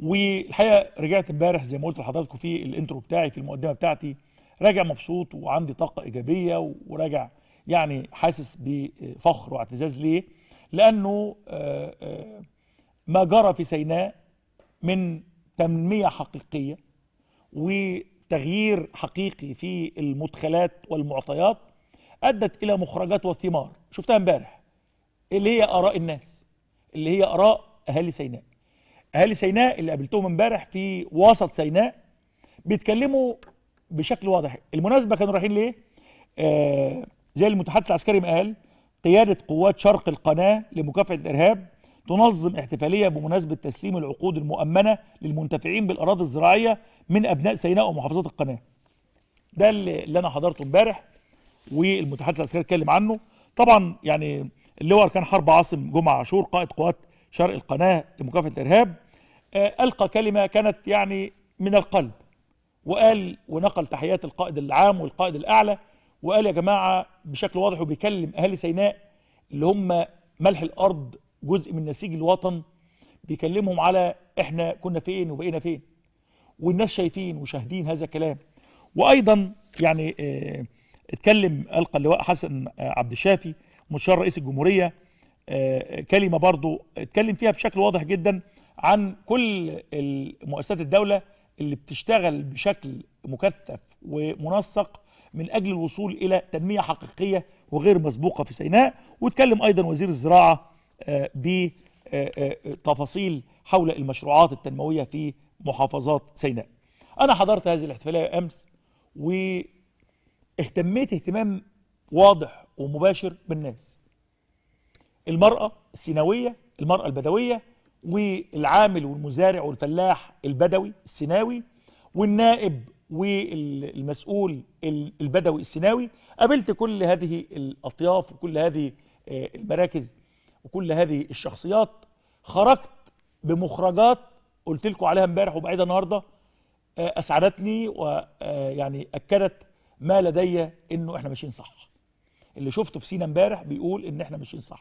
والحقيقه رجعت امبارح زي ما قلت لحضراتكم في الانترو بتاعي في المقدمه بتاعتي راجع مبسوط وعندي طاقه ايجابيه وراجع يعني حاسس بفخر واعتزاز ليه؟ لانه آه، آه، ما جرى في سيناء من تنميه حقيقيه وتغيير حقيقي في المدخلات والمعطيات ادت الى مخرجات وثمار شفتها امبارح اللي هي اراء الناس اللي هي اراء اهالي سيناء اهالي سيناء اللي قابلتهم امبارح في وسط سيناء بيتكلموا بشكل واضح المناسبه كانوا رايحين ليه آه زي المتحدث العسكري ما قال قياده قوات شرق القناه لمكافحه الارهاب تنظم احتفاليه بمناسبه تسليم العقود المؤمنه للمنتفعين بالاراضي الزراعيه من ابناء سيناء ومحافظات القناه ده اللي انا حضرته امبارح والمتحدث العسكري اتكلم عنه طبعا يعني اللواء كان حرب عاصم جمعه عاشور قائد قوات شرق القناه لمكافحه الارهاب آه، ألقى كلمة كانت يعني من القلب وقال ونقل تحيات القائد العام والقائد الأعلى وقال يا جماعة بشكل واضح وبيكلم أهالي سيناء اللي هم ملح الأرض جزء من نسيج الوطن بيكلمهم على إحنا كنا فين وبقينا فين والناس شايفين وشاهدين هذا الكلام وأيضا يعني آه، اتكلم ألقى اللواء حسن آه، عبد الشافي مشار رئيس الجمهورية كلمة برضو اتكلم فيها بشكل واضح جدا عن كل مؤسسات الدولة اللي بتشتغل بشكل مكثف ومنسق من أجل الوصول إلى تنمية حقيقية وغير مسبوقة في سيناء واتكلم أيضا وزير الزراعة آه، بتفاصيل آه، آه، حول المشروعات التنموية في محافظات سيناء أنا حضرت هذه الاحتفالية أمس واهتميت اهتمام واضح ومباشر بالناس المرأة السيناوية المرأة البدوية والعامل والمزارع والفلاح البدوي السيناوي والنائب والمسؤول البدوي السيناوي قابلت كل هذه الأطياف وكل هذه آه، المراكز وكل هذه الشخصيات خرجت بمخرجات قلت لكم عليها امبارح وبعيدها النهارده آه، اسعدتني ويعني آه، اكدت ما لدي انه احنا ماشيين صح اللي شفته في سينا امبارح بيقول ان احنا ماشيين صح